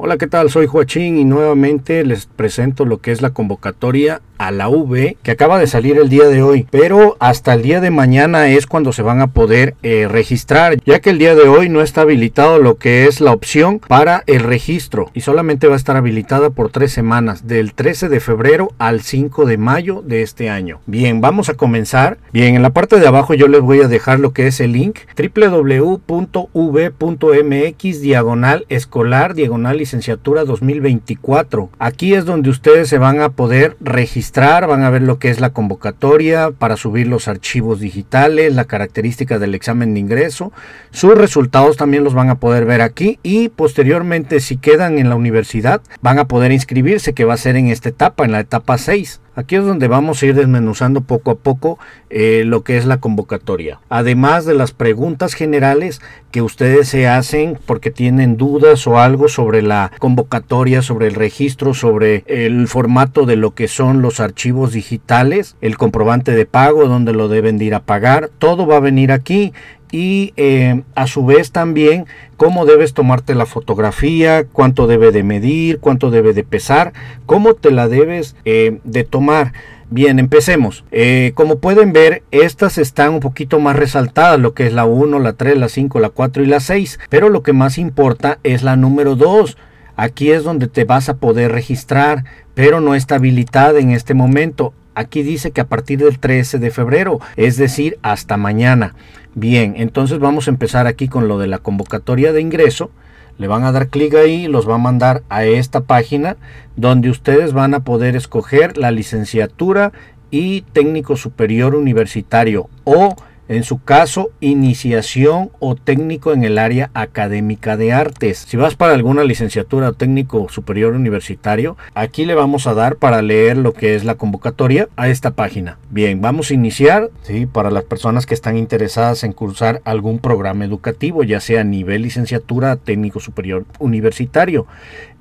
Hola, ¿qué tal? Soy Joachín y nuevamente les presento lo que es la convocatoria a la V que acaba de salir el día de hoy, pero hasta el día de mañana es cuando se van a poder eh, registrar, ya que el día de hoy no está habilitado lo que es la opción para el registro y solamente va a estar habilitada por tres semanas, del 13 de febrero al 5 de mayo de este año. Bien, vamos a comenzar. Bien, en la parte de abajo yo les voy a dejar lo que es el link www.v.mx diagonal escolar diagonal y licenciatura 2024. Aquí es donde ustedes se van a poder registrar, van a ver lo que es la convocatoria para subir los archivos digitales, la característica del examen de ingreso. Sus resultados también los van a poder ver aquí y posteriormente si quedan en la universidad van a poder inscribirse que va a ser en esta etapa, en la etapa 6. Aquí es donde vamos a ir desmenuzando poco a poco eh, lo que es la convocatoria. Además de las preguntas generales que ustedes se hacen porque tienen dudas o algo sobre la convocatoria, sobre el registro, sobre el formato de lo que son los archivos digitales, el comprobante de pago, dónde lo deben ir a pagar, todo va a venir aquí y eh, a su vez también cómo debes tomarte la fotografía, cuánto debe de medir, cuánto debe de pesar, cómo te la debes eh, de tomar. Bien, empecemos. Eh, como pueden ver, estas están un poquito más resaltadas, lo que es la 1, la 3, la 5, la 4 y la 6, pero lo que más importa es la número 2. Aquí es donde te vas a poder registrar, pero no está habilitada en este momento. Aquí dice que a partir del 13 de febrero, es decir, hasta mañana. Bien, entonces vamos a empezar aquí con lo de la convocatoria de ingreso. Le van a dar clic ahí y los va a mandar a esta página donde ustedes van a poder escoger la licenciatura y técnico superior universitario o en su caso, iniciación o técnico en el área académica de artes. Si vas para alguna licenciatura o técnico superior universitario, aquí le vamos a dar para leer lo que es la convocatoria a esta página. Bien, vamos a iniciar, ¿sí? Para las personas que están interesadas en cursar algún programa educativo, ya sea a nivel licenciatura, técnico superior universitario,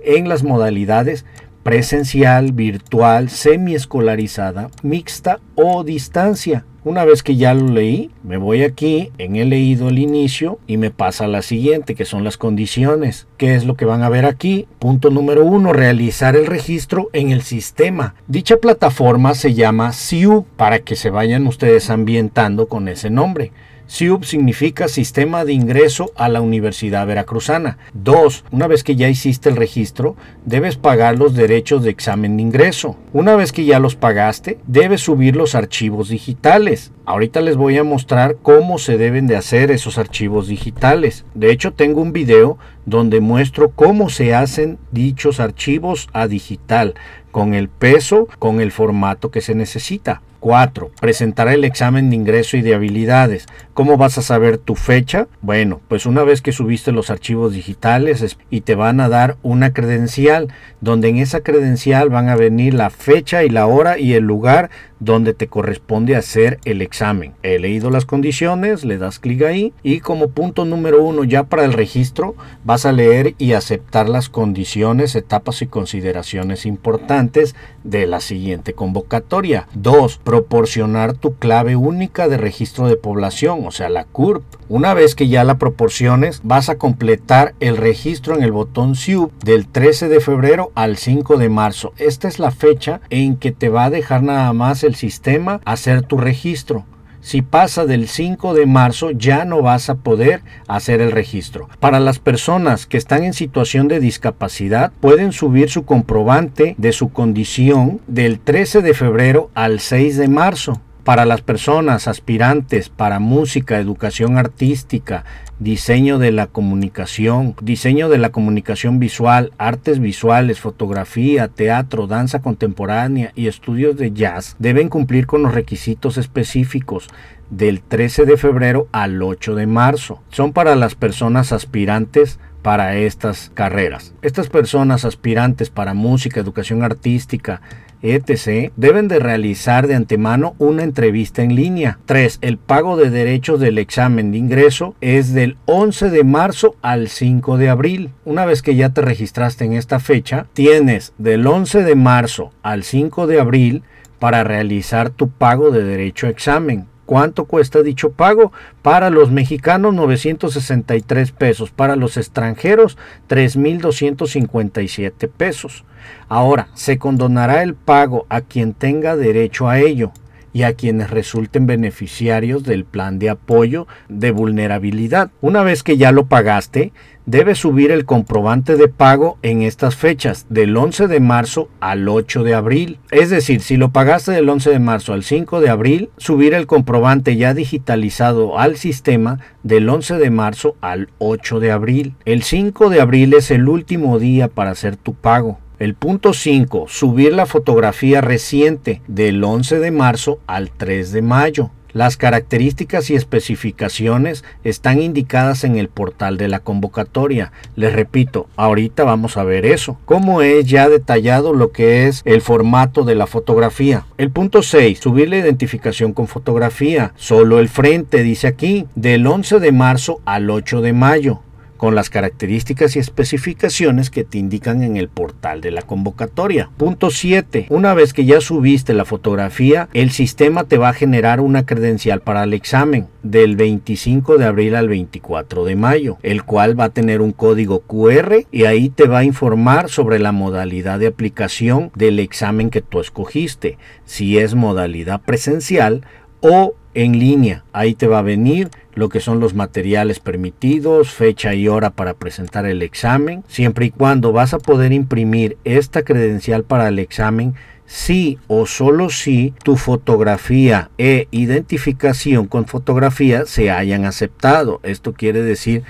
en las modalidades presencial, virtual, semi escolarizada, mixta o distancia una vez que ya lo leí, me voy aquí en he leído el inicio y me pasa a la siguiente, que son las condiciones. ¿Qué es lo que van a ver aquí? Punto número uno, realizar el registro en el sistema. Dicha plataforma se llama SIU para que se vayan ustedes ambientando con ese nombre. SIUB significa Sistema de Ingreso a la Universidad Veracruzana. 2. Una vez que ya hiciste el registro, debes pagar los derechos de examen de ingreso. Una vez que ya los pagaste, debes subir los archivos digitales. Ahorita les voy a mostrar cómo se deben de hacer esos archivos digitales. De hecho, tengo un video donde muestro cómo se hacen dichos archivos a digital, con el peso, con el formato que se necesita. 4. presentar el examen de ingreso y de habilidades. ¿Cómo vas a saber tu fecha? Bueno, pues una vez que subiste los archivos digitales y te van a dar una credencial, donde en esa credencial van a venir la fecha y la hora y el lugar donde te corresponde hacer el examen. He leído las condiciones, le das clic ahí y como punto número uno ya para el registro vas a leer y aceptar las condiciones, etapas y consideraciones importantes de la siguiente convocatoria. 2 proporcionar tu clave única de registro de población, o sea, la CURP. Una vez que ya la proporciones, vas a completar el registro en el botón SUP del 13 de febrero al 5 de marzo. Esta es la fecha en que te va a dejar nada más el sistema hacer tu registro. Si pasa del 5 de marzo ya no vas a poder hacer el registro. Para las personas que están en situación de discapacidad pueden subir su comprobante de su condición del 13 de febrero al 6 de marzo para las personas aspirantes para música, educación artística, diseño de la comunicación, diseño de la comunicación visual, artes visuales, fotografía, teatro, danza contemporánea y estudios de jazz deben cumplir con los requisitos específicos del 13 de febrero al 8 de marzo. Son para las personas aspirantes para estas carreras. Estas personas aspirantes para música, educación artística, etc., deben de realizar de antemano una entrevista en línea. 3. El pago de derechos del examen de ingreso es del 11 de marzo al 5 de abril. Una vez que ya te registraste en esta fecha, tienes del 11 de marzo al 5 de abril para realizar tu pago de derecho a examen cuánto cuesta dicho pago. Para los mexicanos 963 pesos, para los extranjeros 3.257 pesos. Ahora, se condonará el pago a quien tenga derecho a ello y a quienes resulten beneficiarios del plan de apoyo de vulnerabilidad. Una vez que ya lo pagaste, debes subir el comprobante de pago en estas fechas, del 11 de marzo al 8 de abril. Es decir, si lo pagaste del 11 de marzo al 5 de abril, subir el comprobante ya digitalizado al sistema del 11 de marzo al 8 de abril. El 5 de abril es el último día para hacer tu pago. El punto 5, subir la fotografía reciente del 11 de marzo al 3 de mayo. Las características y especificaciones están indicadas en el portal de la convocatoria. Les repito, ahorita vamos a ver eso. Cómo es ya detallado lo que es el formato de la fotografía. El punto 6, subir la identificación con fotografía. Solo el frente, dice aquí, del 11 de marzo al 8 de mayo con las características y especificaciones que te indican en el portal de la convocatoria. Punto 7. Una vez que ya subiste la fotografía, el sistema te va a generar una credencial para el examen del 25 de abril al 24 de mayo, el cual va a tener un código QR y ahí te va a informar sobre la modalidad de aplicación del examen que tú escogiste, si es modalidad presencial o en línea. Ahí te va a venir lo que son los materiales permitidos, fecha y hora para presentar el examen, siempre y cuando vas a poder imprimir esta credencial para el examen si o solo si tu fotografía e identificación con fotografía se hayan aceptado. Esto quiere decir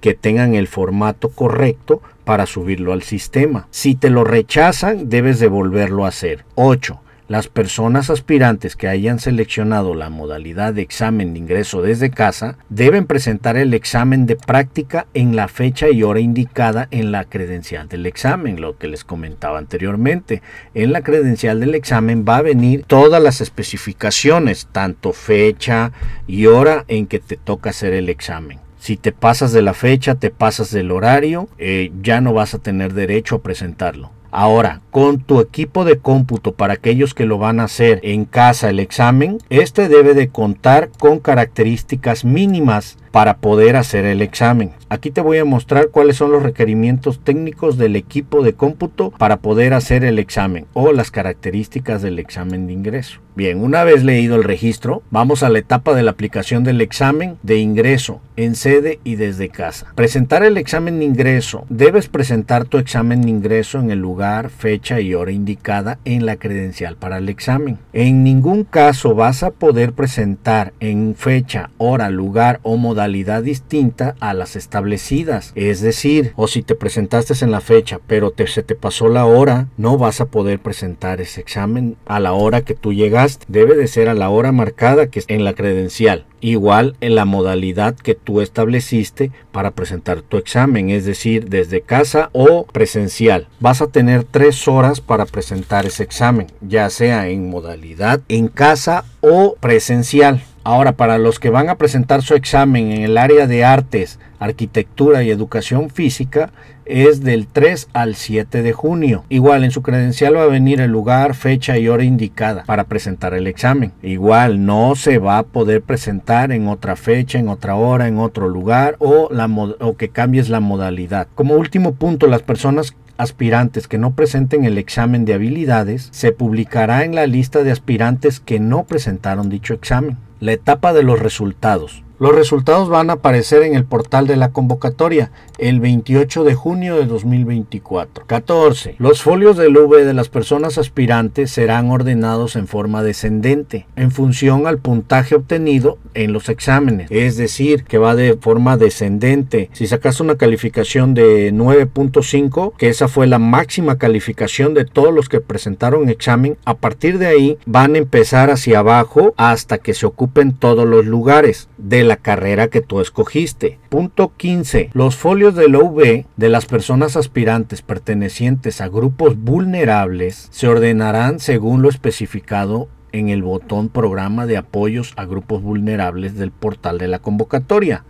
que tengan el formato correcto para subirlo al sistema. Si te lo rechazan, debes devolverlo a hacer. 8 las personas aspirantes que hayan seleccionado la modalidad de examen de ingreso desde casa deben presentar el examen de práctica en la fecha y hora indicada en la credencial del examen, lo que les comentaba anteriormente. En la credencial del examen va a venir todas las especificaciones, tanto fecha y hora en que te toca hacer el examen. Si te pasas de la fecha, te pasas del horario, eh, ya no vas a tener derecho a presentarlo. Ahora, con tu equipo de cómputo para aquellos que lo van a hacer en casa el examen, este debe de contar con características mínimas para poder hacer el examen. Aquí te voy a mostrar cuáles son los requerimientos técnicos del equipo de cómputo para poder hacer el examen o las características del examen de ingreso. Bien, una vez leído el registro, vamos a la etapa de la aplicación del examen de ingreso en sede y desde casa. Presentar el examen de ingreso. Debes presentar tu examen de ingreso en el lugar, fecha, y hora indicada en la credencial para el examen. En ningún caso vas a poder presentar en fecha, hora, lugar o modalidad distinta a las establecidas. Es decir, o si te presentaste en la fecha pero te, se te pasó la hora, no vas a poder presentar ese examen a la hora que tú llegaste. Debe de ser a la hora marcada que es en la credencial igual en la modalidad que tú estableciste para presentar tu examen, es decir, desde casa o presencial. Vas a tener tres horas horas para presentar ese examen, ya sea en modalidad en casa o presencial. Ahora, para los que van a presentar su examen en el área de artes, arquitectura y educación física, es del 3 al 7 de junio. Igual en su credencial va a venir el lugar, fecha y hora indicada para presentar el examen. Igual no se va a poder presentar en otra fecha, en otra hora, en otro lugar o, la, o que cambies la modalidad. Como último punto, las personas aspirantes que no presenten el examen de habilidades se publicará en la lista de aspirantes que no presentaron dicho examen. La etapa de los resultados. Los resultados van a aparecer en el portal de la convocatoria el 28 de junio de 2024. 14. Los folios del V de las personas aspirantes serán ordenados en forma descendente en función al puntaje obtenido en los exámenes. Es decir, que va de forma descendente. Si sacas una calificación de 9.5, que esa fue la máxima calificación de todos los que presentaron examen, a partir de ahí van a empezar hacia abajo hasta que se ocupen todos los lugares. De la carrera que tú escogiste. Punto 15. Los folios del OV de las personas aspirantes pertenecientes a grupos vulnerables se ordenarán según lo especificado en el botón Programa de Apoyos a Grupos Vulnerables del portal de la convocatoria.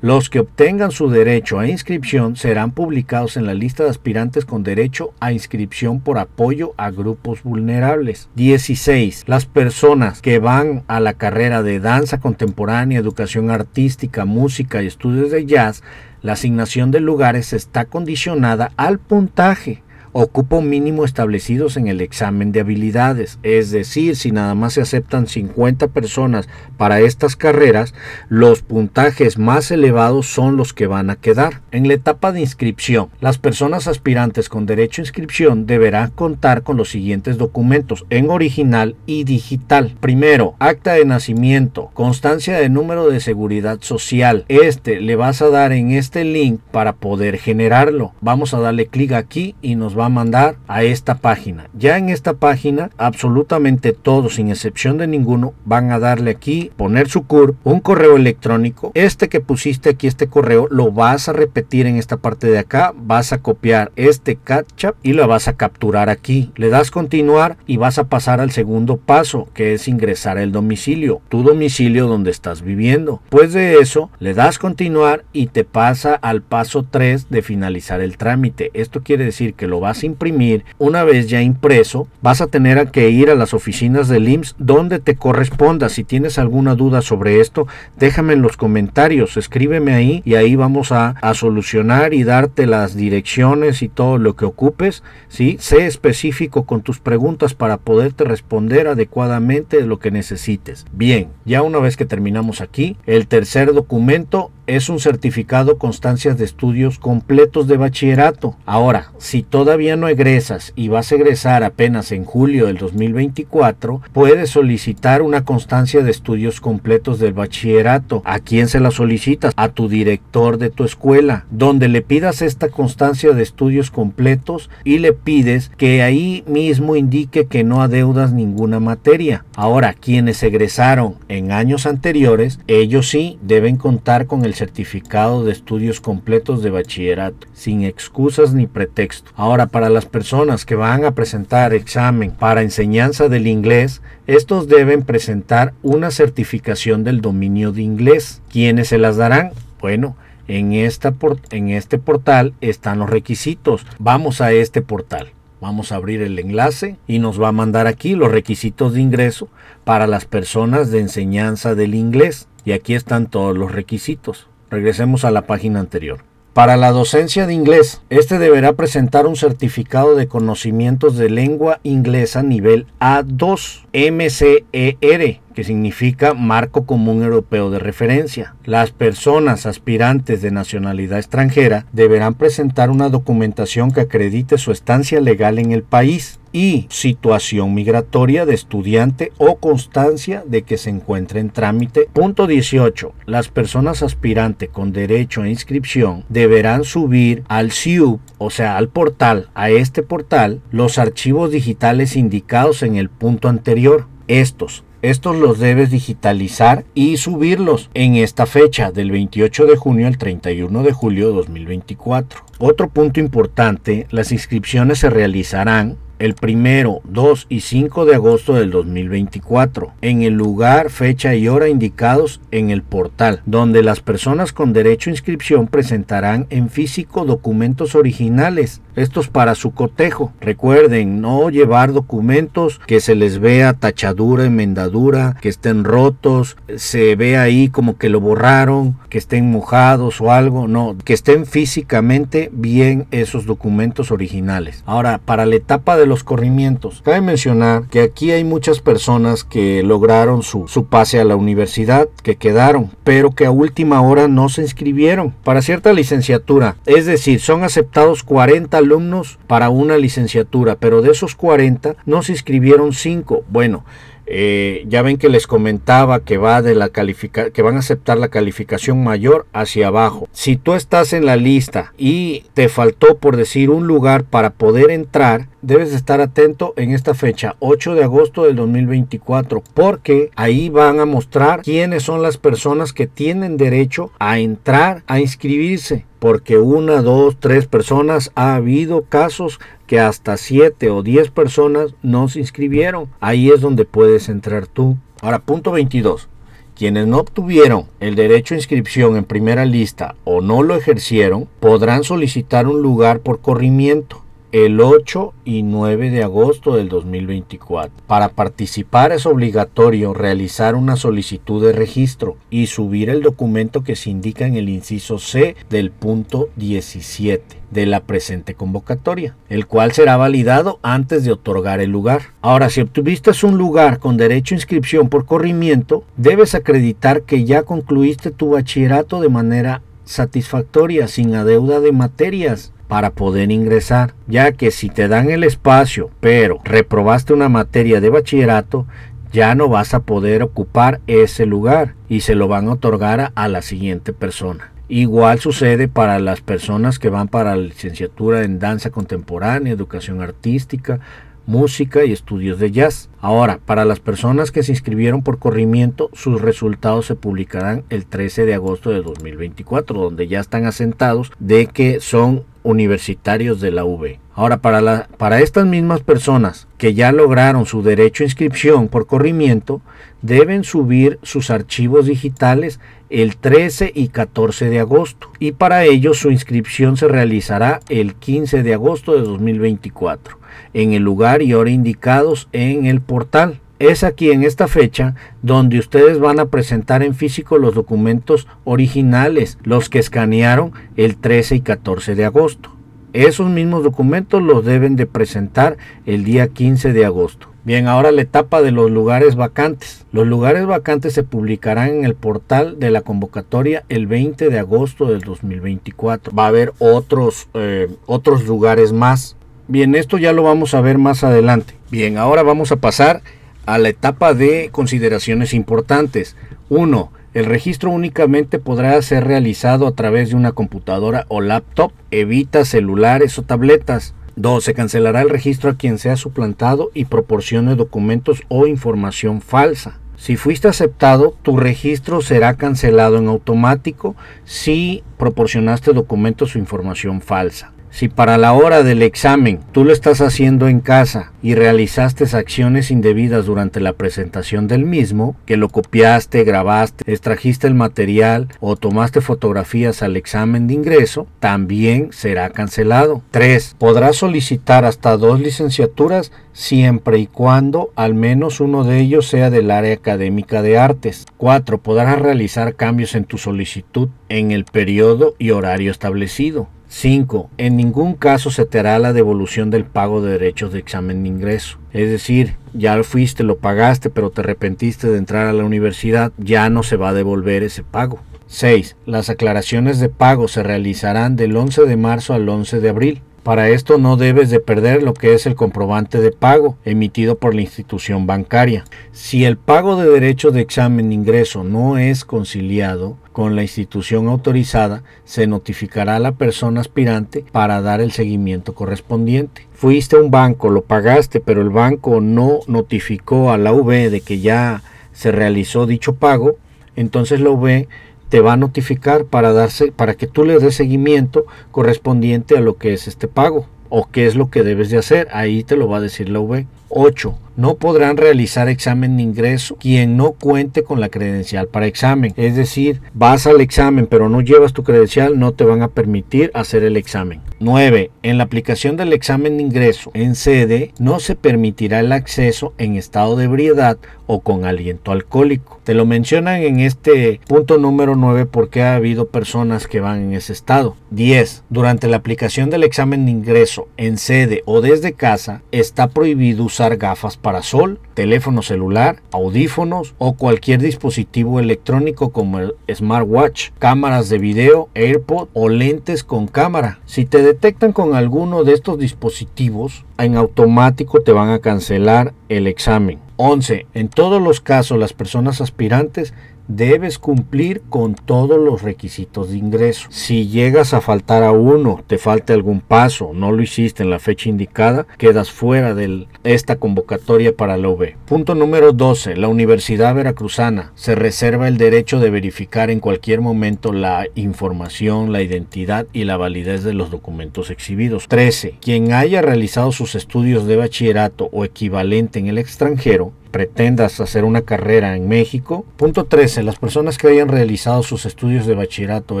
Los que obtengan su derecho a inscripción serán publicados en la lista de aspirantes con derecho a inscripción por apoyo a grupos vulnerables. 16. Las personas que van a la carrera de danza contemporánea, educación artística, música y estudios de jazz, la asignación de lugares está condicionada al puntaje ocupo mínimo establecidos en el examen de habilidades. Es decir, si nada más se aceptan 50 personas para estas carreras, los puntajes más elevados son los que van a quedar. En la etapa de inscripción, las personas aspirantes con derecho a inscripción deberán contar con los siguientes documentos en original y digital. Primero, acta de nacimiento, constancia de número de seguridad social. Este le vas a dar en este link para poder generarlo. Vamos a darle clic aquí y nos va a mandar a esta página. Ya en esta página, absolutamente todos, sin excepción de ninguno, van a darle aquí poner su CUR, un correo electrónico. Este que pusiste aquí, este correo, lo vas a repetir en esta parte de acá. Vas a copiar este CAPTCHA y lo vas a capturar aquí. Le das continuar y vas a pasar al segundo paso, que es ingresar el domicilio, tu domicilio donde estás viviendo. Después de eso, le das continuar y te pasa al paso 3 de finalizar el trámite. Esto quiere decir que lo vas a imprimir. Una vez ya impreso, vas a tener que ir a las oficinas del IMSS donde te corresponda. Si tienes algún una duda sobre esto, déjame en los comentarios, escríbeme ahí y ahí vamos a, solucionar y darte las direcciones y todo lo que ocupes. si Sé específico con tus preguntas para poderte responder adecuadamente lo que necesites. Bien, ya una vez que terminamos aquí, el tercer documento es un certificado constancias de estudios completos de bachillerato. Ahora, si todavía no egresas y vas a egresar apenas en julio del 2024, puedes solicitar una constancia de estudios completos del bachillerato. ¿A quién se la solicitas? A tu director de tu escuela, donde le pidas esta constancia de estudios completos y le pides que ahí mismo indique que no adeudas ninguna materia. Ahora, quienes egresaron en años anteriores, ellos sí deben contar con el certificado de estudios completos de bachillerato, sin excusas ni pretexto. Ahora, para las personas que van a presentar examen para enseñanza del inglés, estos deben presentar una certificación del dominio de inglés. ¿Quiénes se las darán? Bueno, en, esta en este portal están los requisitos. Vamos a este portal. Vamos a abrir el enlace y nos va a mandar aquí los requisitos de ingreso para las personas de enseñanza del inglés y aquí están todos los requisitos. Regresemos a la página anterior. Para la docencia de inglés, este deberá presentar un certificado de conocimientos de lengua inglesa nivel A2 MCER que significa Marco Común Europeo de Referencia. Las personas aspirantes de nacionalidad extranjera deberán presentar una documentación que acredite su estancia legal en el país y situación migratoria de estudiante o constancia de que se encuentre en trámite. Punto 18. Las personas aspirantes con derecho a inscripción deberán subir al SIU o sea, al portal, a este portal, los archivos digitales indicados en el punto anterior. Estos estos los debes digitalizar y subirlos en esta fecha del 28 de junio al 31 de julio de 2024. Otro punto importante, las inscripciones se realizarán el primero, 2 y 5 de agosto del 2024, en el lugar, fecha y hora indicados en el portal, donde las personas con derecho a inscripción presentarán en físico documentos originales, estos para su cotejo. Recuerden no llevar documentos que se les vea tachadura, enmendadura, que estén rotos, se ve ahí como que lo borraron, que estén mojados o algo, no, que estén físicamente bien esos documentos originales. Ahora, para la etapa de los corrimientos. Cabe mencionar que aquí hay muchas personas que lograron su, pase a la universidad, que quedaron, pero que a última hora no se inscribieron para cierta licenciatura. Es decir, son aceptados 40 alumnos para una licenciatura, pero de esos 40 no se inscribieron 5. Bueno, eh, ya ven que les comentaba que va de la califica que van a aceptar la calificación mayor hacia abajo. Si tú estás en la lista y te faltó por decir un lugar para poder entrar, debes estar atento en esta fecha, 8 de agosto del 2024, porque ahí van a mostrar quiénes son las personas que tienen derecho a entrar, a inscribirse porque una, dos, tres personas ha habido casos que hasta siete o diez personas no se inscribieron. Ahí es donde puedes entrar tú. Ahora, punto 22. Quienes no obtuvieron el derecho a inscripción en primera lista o no lo ejercieron, podrán solicitar un lugar por corrimiento el 8 y 9 de agosto del 2024. Para participar es obligatorio realizar una solicitud de registro y subir el documento que se indica en el inciso C del punto 17 de la presente convocatoria, el cual será validado antes de otorgar el lugar. Ahora, si obtuviste un lugar con derecho a inscripción por corrimiento, debes acreditar que ya concluiste tu bachillerato de manera satisfactoria sin adeuda de materias para poder ingresar, ya que si te dan el espacio, pero reprobaste una materia de bachillerato, ya no vas a poder ocupar ese lugar y se lo van a otorgar a la siguiente persona. Igual sucede para las personas que van para la licenciatura en danza contemporánea, educación artística, música y estudios de jazz. Ahora, para las personas que se inscribieron por corrimiento, sus resultados se publicarán el 13 de agosto de 2024, donde ya están asentados de que son universitarios de la UB. Ahora, para, la, para estas mismas personas que ya lograron su derecho a inscripción por corrimiento, deben subir sus archivos digitales el 13 y 14 de agosto y para ello su inscripción se realizará el 15 de agosto de 2024 en el lugar y hora indicados en el portal. Es aquí en esta fecha donde ustedes van a presentar en físico los documentos originales, los que escanearon el 13 y 14 de agosto. Esos mismos documentos los deben de presentar el día 15 de agosto. Bien, ahora la etapa de los lugares vacantes. Los lugares vacantes se publicarán en el portal de la convocatoria el 20 de agosto del 2024. Va a haber otros, eh, otros lugares más. Bien, esto ya lo vamos a ver más adelante. Bien, ahora vamos a pasar a la etapa de consideraciones importantes. 1. El registro únicamente podrá ser realizado a través de una computadora o laptop. Evita celulares o tabletas. 2. Se cancelará el registro a quien sea suplantado y proporcione documentos o información falsa. Si fuiste aceptado, tu registro será cancelado en automático si proporcionaste documentos o información falsa. Si para la hora del examen tú lo estás haciendo en casa y realizaste acciones indebidas durante la presentación del mismo, que lo copiaste, grabaste, extrajiste el material o tomaste fotografías al examen de ingreso, también será cancelado. 3. Podrás solicitar hasta dos licenciaturas siempre y cuando al menos uno de ellos sea del área académica de artes. 4. Podrás realizar cambios en tu solicitud en el periodo y horario establecido. 5. En ningún caso se te hará la devolución del pago de derechos de examen de ingreso. Es decir, ya fuiste, lo pagaste, pero te arrepentiste de entrar a la universidad, ya no se va a devolver ese pago. 6. Las aclaraciones de pago se realizarán del 11 de marzo al 11 de abril. Para esto no debes de perder lo que es el comprobante de pago emitido por la institución bancaria. Si el pago de derecho de examen ingreso no es conciliado con la institución autorizada, se notificará a la persona aspirante para dar el seguimiento correspondiente. Fuiste a un banco, lo pagaste, pero el banco no notificó a la UB de que ya se realizó dicho pago, entonces la UB te va a notificar para, darse, para que tú le des seguimiento correspondiente a lo que es este pago o qué es lo que debes de hacer. Ahí te lo va a decir la V. 8. No podrán realizar examen de ingreso quien no cuente con la credencial para examen. Es decir, vas al examen pero no llevas tu credencial, no te van a permitir hacer el examen. 9. En la aplicación del examen de ingreso en sede no se permitirá el acceso en estado de ebriedad o con aliento alcohólico. Te lo mencionan en este punto número 9 porque ha habido personas que van en ese estado. 10. Durante la aplicación del examen de ingreso en sede o desde casa está prohibido gafas para sol, teléfono celular, audífonos o cualquier dispositivo electrónico como el smartwatch, cámaras de video, AirPod o lentes con cámara. Si te detectan con alguno de estos dispositivos, en automático te van a cancelar el examen. 11. En todos los casos, las personas aspirantes debes cumplir con todos los requisitos de ingreso. Si llegas a faltar a uno, te falta algún paso, no lo hiciste en la fecha indicada, quedas fuera de esta convocatoria para la UB. Punto número 12. La Universidad Veracruzana se reserva el derecho de verificar en cualquier momento la información, la identidad y la validez de los documentos exhibidos. 13. Quien haya realizado sus estudios de bachillerato o equivalente en el extranjero pretendas hacer una carrera en México. Punto 13. Las personas que hayan realizado sus estudios de bachillerato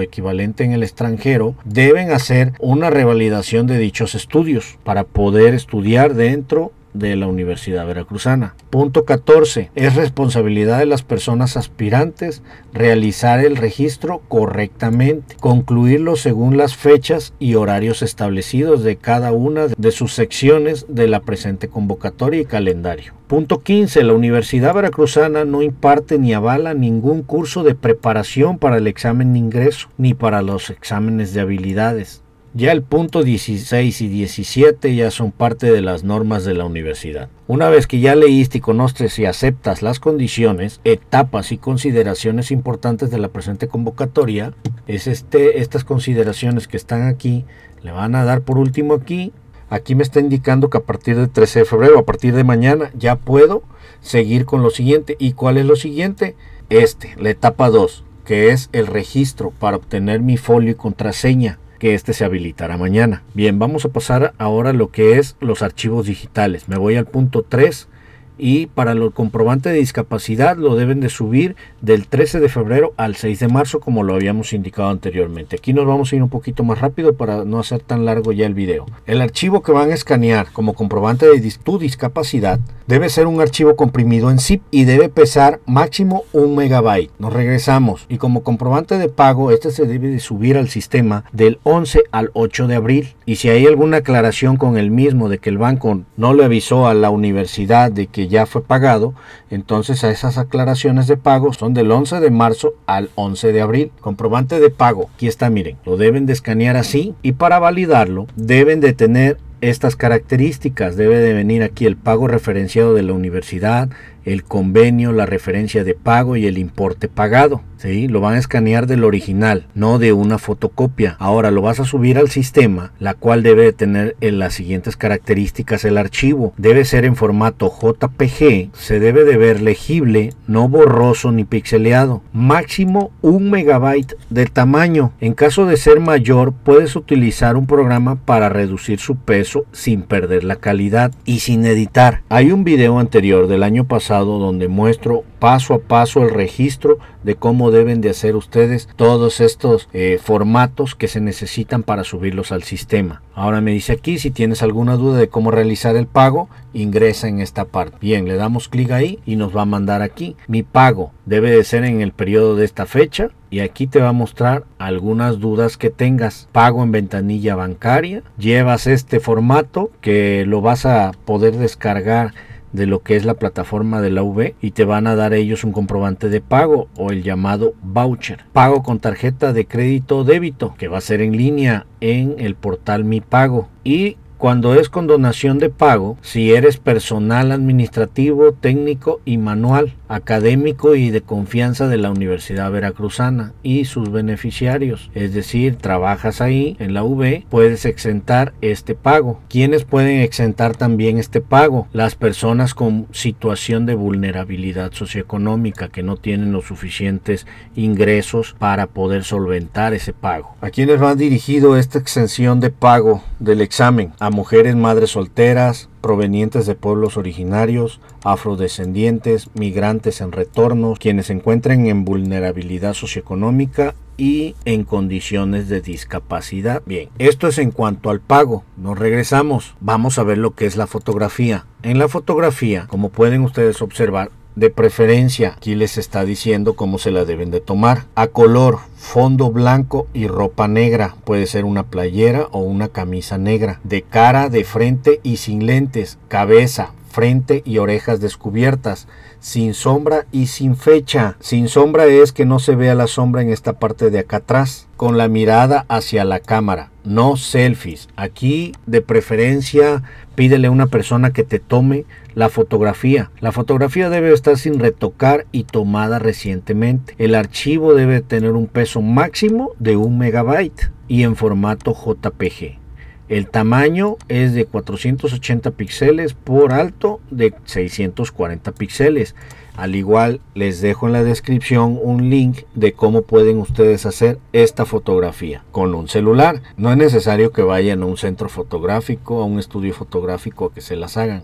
equivalente en el extranjero deben hacer una revalidación de dichos estudios para poder estudiar dentro de la Universidad Veracruzana. Punto 14. Es responsabilidad de las personas aspirantes realizar el registro correctamente, concluirlo según las fechas y horarios establecidos de cada una de sus secciones de la presente convocatoria y calendario. Punto 15. La Universidad Veracruzana no imparte ni avala ningún curso de preparación para el examen de ingreso ni para los exámenes de habilidades ya el punto 16 y 17 ya son parte de las normas de la universidad. Una vez que ya leíste y conoces y aceptas las condiciones, etapas y consideraciones importantes de la presente convocatoria, es este, estas consideraciones que están aquí, le van a dar por último aquí. Aquí me está indicando que a partir del 13 de febrero, a partir de mañana, ya puedo seguir con lo siguiente. ¿Y cuál es lo siguiente? Este, la etapa 2, que es el registro para obtener mi folio y contraseña que este se habilitará mañana. Bien, vamos a pasar ahora lo que es los archivos digitales. Me voy al punto 3 y para los comprobante de discapacidad lo deben de subir del 13 de febrero al 6 de marzo como lo habíamos indicado anteriormente. Aquí nos vamos a ir un poquito más rápido para no hacer tan largo ya el video. El archivo que van a escanear como comprobante de tu discapacidad debe ser un archivo comprimido en zip y debe pesar máximo un megabyte. Nos regresamos y como comprobante de pago este se debe de subir al sistema del 11 al 8 de abril y si hay alguna aclaración con el mismo de que el banco no le avisó a la universidad de que ya fue pagado, entonces a esas aclaraciones de pago son del 11 de marzo al 11 de abril. Comprobante de pago, aquí está, miren, lo deben de escanear así y para validarlo deben de tener estas características. Debe de venir aquí el pago referenciado de la universidad, el convenio, la referencia de pago y el importe pagado. Lo van a escanear del original, no de una fotocopia. Ahora lo vas a subir al sistema, la cual debe tener en eh, las siguientes características el archivo. Debe ser en formato JPG, se debe de ver legible, no borroso ni pixeleado. Máximo un megabyte de tamaño. En caso de ser mayor, puedes utilizar un programa para reducir su peso sin perder la calidad y sin editar. Hay un video anterior del año pasado donde muestro paso a paso el registro de cómo deben de hacer ustedes todos estos eh, formatos que se necesitan para subirlos al sistema. Ahora me dice aquí si tienes alguna duda de cómo realizar el pago, ingresa en esta parte. Bien, le damos clic ahí y nos va a mandar aquí. Mi pago debe de ser en el periodo de esta fecha y aquí te va a mostrar algunas dudas que tengas. Pago en ventanilla bancaria. Llevas este formato que lo vas a poder descargar de lo que es la plataforma de la V y te van a dar ellos un comprobante de pago o el llamado voucher. Pago con tarjeta de crédito o débito que va a ser en línea en el portal Mi Pago y cuando es con donación de pago, si eres personal administrativo, técnico y manual, académico y de confianza de la Universidad Veracruzana y sus beneficiarios, es decir, trabajas ahí en la UB, puedes exentar este pago. ¿Quiénes pueden exentar también este pago? Las personas con situación de vulnerabilidad socioeconómica que no tienen los suficientes ingresos para poder solventar ese pago. ¿A quiénes va dirigido esta exención de pago del examen? mujeres madres solteras, provenientes de pueblos originarios, afrodescendientes, migrantes en retorno, quienes se encuentren en vulnerabilidad socioeconómica y en condiciones de discapacidad. Bien, esto es en cuanto al pago. Nos regresamos. Vamos a ver lo que es la fotografía. En la fotografía, como pueden ustedes observar, de preferencia. Aquí les está diciendo cómo se la deben de tomar. A color, fondo blanco y ropa negra. Puede ser una playera o una camisa negra. De cara, de frente y sin lentes. Cabeza, frente y orejas descubiertas, sin sombra y sin fecha. Sin sombra es que no se vea la sombra en esta parte de acá atrás, con la mirada hacia la cámara, no selfies. Aquí de preferencia pídele a una persona que te tome la fotografía. La fotografía debe estar sin retocar y tomada recientemente. El archivo debe tener un peso máximo de un megabyte y en formato JPG. El tamaño es de 480 píxeles por alto de 640 píxeles. Al igual les dejo en la descripción un link de cómo pueden ustedes hacer esta fotografía con un celular. No es necesario que vayan a un centro fotográfico, a un estudio fotográfico a que se las hagan.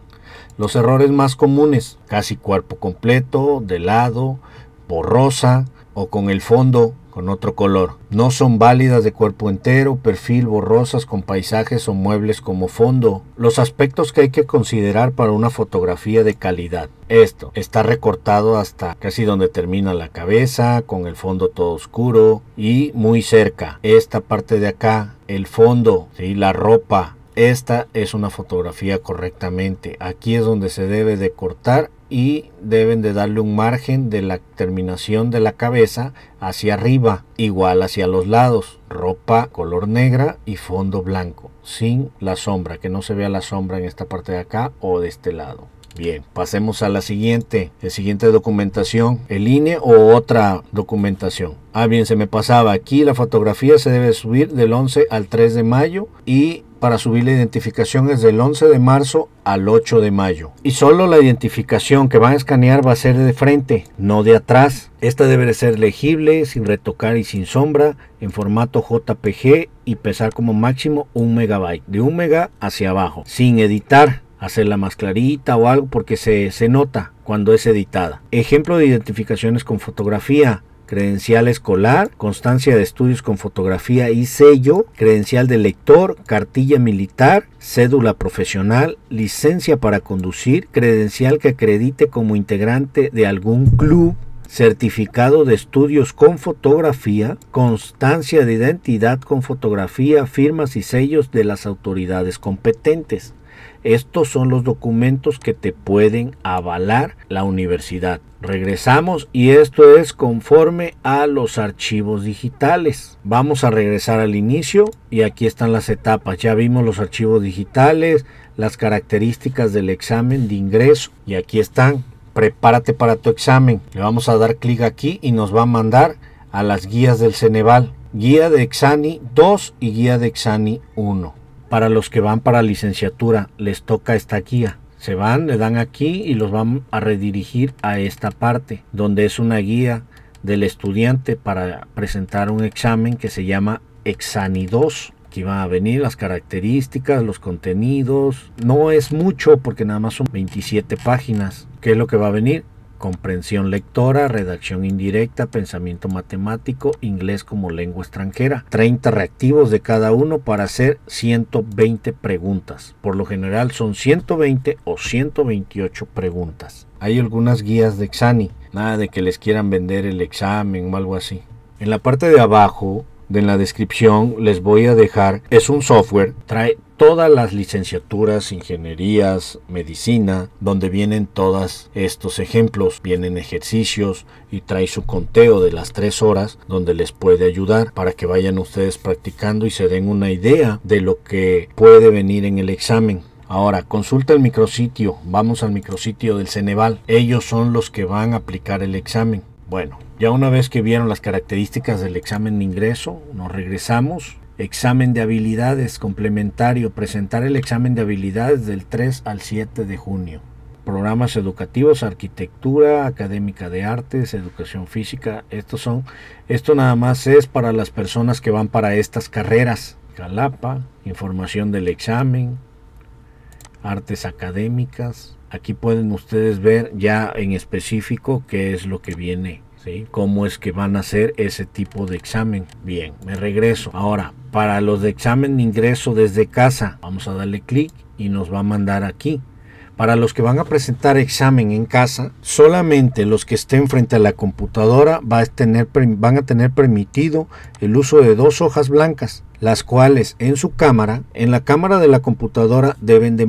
Los errores más comunes, casi cuerpo completo, de lado, borrosa o con el fondo con otro color. No son válidas de cuerpo entero, perfil, borrosas, con paisajes o muebles como fondo. Los aspectos que hay que considerar para una fotografía de calidad. Esto está recortado hasta casi donde termina la cabeza, con el fondo todo oscuro y muy cerca. Esta parte de acá, el fondo, y la ropa, esta es una fotografía correctamente. Aquí es donde se debe de cortar y deben de darle un margen de la terminación de la cabeza hacia arriba, igual hacia los lados, ropa color negra y fondo blanco, sin la sombra, que no se vea la sombra en esta parte de acá o de este lado. Bien, pasemos a la siguiente, la siguiente documentación, el INE o otra documentación. Ah, bien, se me pasaba. Aquí la fotografía se debe subir del 11 al 3 de mayo y para subir la identificación es del 11 de marzo al 8 de mayo. Y solo la identificación que van a escanear va a ser de frente, no de atrás. Esta debe ser legible, sin retocar y sin sombra, en formato JPG y pesar como máximo 1 megabyte de 1 mega hacia abajo, sin editar hacerla más clarita o algo porque se, se nota cuando es editada. Ejemplo de identificaciones con fotografía credencial escolar, constancia de estudios con fotografía y sello, credencial de lector, cartilla militar, cédula profesional, licencia para conducir, credencial que acredite como integrante de algún club, certificado de estudios con fotografía, constancia de identidad con fotografía, firmas y sellos de las autoridades competentes. Estos son los documentos que te pueden avalar la universidad. Regresamos y esto es conforme a los archivos digitales. Vamos a regresar al inicio y aquí están las etapas. Ya vimos los archivos digitales, las características del examen de ingreso y aquí están. Prepárate para tu examen. Le vamos a dar clic aquí y nos va a mandar a las guías del Ceneval. Guía de Exani 2 y Guía de Exani 1 para los que van para licenciatura, les toca esta guía. Se van, le dan aquí y los van a redirigir a esta parte, donde es una guía del estudiante para presentar un examen que se llama Exani 2. Aquí van a venir las características, los contenidos. No es mucho porque nada más son 27 páginas. ¿Qué es lo que va a venir? comprensión lectora, redacción indirecta, pensamiento matemático, inglés como lengua extranjera. 30 reactivos de cada uno para hacer 120 preguntas. Por lo general son 120 o 128 preguntas. Hay algunas guías de Exani, nada de que les quieran vender el examen o algo así. En la parte de abajo, de la descripción, les voy a dejar, es un software, trae todas las licenciaturas, ingenierías, medicina, donde vienen todos estos ejemplos, vienen ejercicios y trae su conteo de las tres horas donde les puede ayudar para que vayan ustedes practicando y se den una idea de lo que puede venir en el examen. Ahora, consulta el micrositio, vamos al micrositio del Ceneval, ellos son los que van a aplicar el examen. Bueno, ya una vez que vieron las características del examen de ingreso, nos regresamos Examen de habilidades complementario. Presentar el examen de habilidades del 3 al 7 de junio. Programas educativos, arquitectura, académica de artes, educación física. Estos son, esto nada más es para las personas que van para estas carreras. Calapa, información del examen, artes académicas. Aquí pueden ustedes ver ya en específico qué es lo que viene ¿Cómo es que van a hacer ese tipo de examen? Bien, me regreso. Ahora, para los de examen de ingreso desde casa, vamos a darle clic y nos va a mandar aquí. Para los que van a presentar examen en casa, solamente los que estén frente a la computadora van a tener permitido el uso de dos hojas blancas las cuales en su cámara, en la cámara de la computadora deben de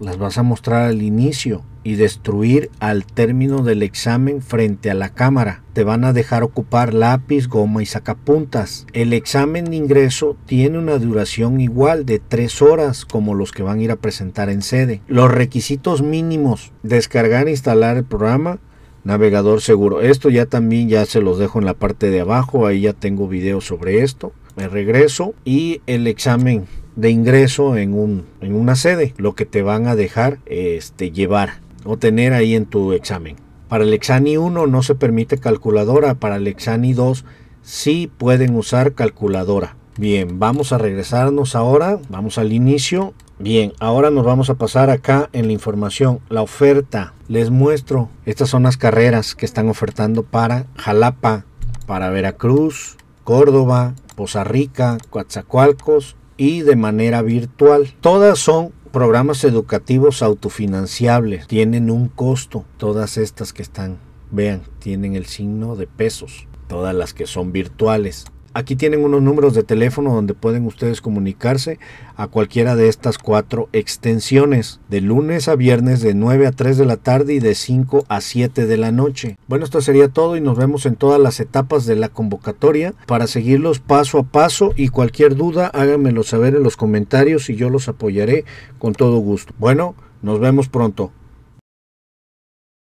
las vas a mostrar al inicio y destruir al término del examen frente a la cámara. Te van a dejar ocupar lápiz, goma y sacapuntas. El examen de ingreso tiene una duración igual de 3 horas como los que van a ir a presentar en sede. Los requisitos mínimos, descargar e instalar el programa, navegador seguro. Esto ya también ya se los dejo en la parte de abajo, ahí ya tengo videos sobre esto me regreso y el examen de ingreso en, un, en una sede, lo que te van a dejar este, llevar o tener ahí en tu examen. Para el Exani 1 no se permite calculadora, para el Exani 2 sí pueden usar calculadora. Bien, vamos a regresarnos ahora, vamos al inicio. Bien, ahora nos vamos a pasar acá en la información, la oferta. Les muestro, estas son las carreras que están ofertando para Jalapa, para Veracruz, Córdoba, Costa Rica, Coatzacoalcos y de manera virtual. Todas son programas educativos autofinanciables, tienen un costo, todas estas que están, vean, tienen el signo de pesos, todas las que son virtuales. Aquí tienen unos números de teléfono donde pueden ustedes comunicarse a cualquiera de estas cuatro extensiones, de lunes a viernes de 9 a 3 de la tarde y de 5 a 7 de la noche. Bueno, esto sería todo y nos vemos en todas las etapas de la convocatoria para seguirlos paso a paso y cualquier duda háganmelo saber en los comentarios y yo los apoyaré con todo gusto. Bueno, nos vemos pronto.